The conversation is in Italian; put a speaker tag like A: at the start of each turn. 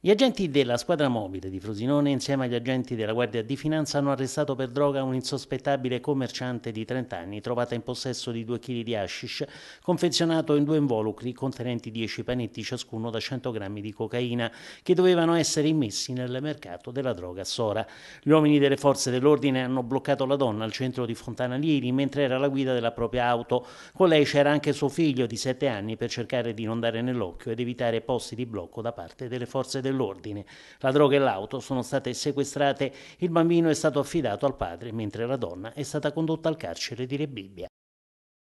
A: Gli agenti della squadra mobile di Frosinone insieme agli agenti della Guardia di Finanza hanno arrestato per droga un insospettabile commerciante di 30 anni trovata in possesso di 2 kg di hashish confezionato in due involucri contenenti 10 panetti ciascuno da 100 grammi di cocaina che dovevano essere immessi nel mercato della droga Sora. Gli uomini delle forze dell'ordine hanno bloccato la donna al centro di Fontana Liri mentre era alla guida della propria auto. Con lei c'era anche suo figlio di 7 anni per cercare di non dare nell'occhio ed evitare posti di blocco da parte delle forze dell'ordine dell'ordine. La droga e l'auto sono state sequestrate, il bambino è stato affidato al padre, mentre la donna è stata condotta al carcere di Rebibbia.